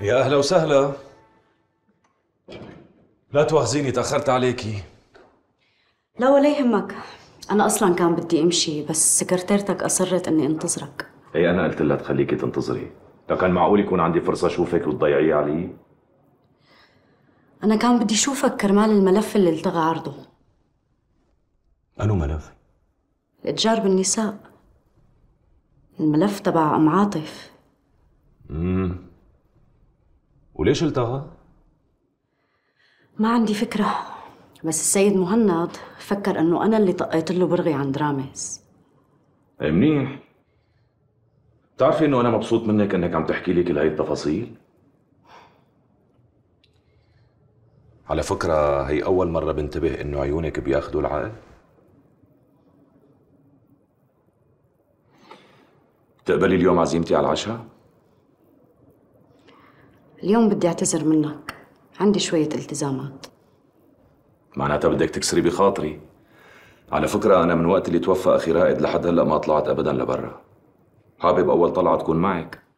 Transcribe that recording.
يا أهلا وسهلا لا توهزيني تأخرت عليكي لا ولا يهمك أنا أصلا كان بدي أمشي بس سكرتيرتك أصرت إني أنتظرك إي أنا قلت لها تخليكي تنتظري لكن معقول يكون عندي فرصة أشوفك وتضيعيها علي؟ أنا كان بدي أشوفك كرمال الملف اللي التغى عرضه أنو ملف؟ الاتجار بالنساء الملف تبع ام عاطف امم وليش التغى؟ ما عندي فكرة بس السيد مهند فكر انه انا اللي طقيت له برغي عند رامز ايه منيح بتعرفي انه انا مبسوط منك انك عم تحكي لي كل هاي التفاصيل على فكرة هي أول مرة بنتبه إنه عيونك بياخدوا العقل تقبلي اليوم عزيمتي على العشاء؟ اليوم بدي اعتذر منك عندي شوية التزامات معناتها بدك تكسري بخاطري على فكرة أنا من وقت اللي توفى أخي رائد لحد هلأ ما طلعت أبدا لبرا حابب أول طلعة تكون معك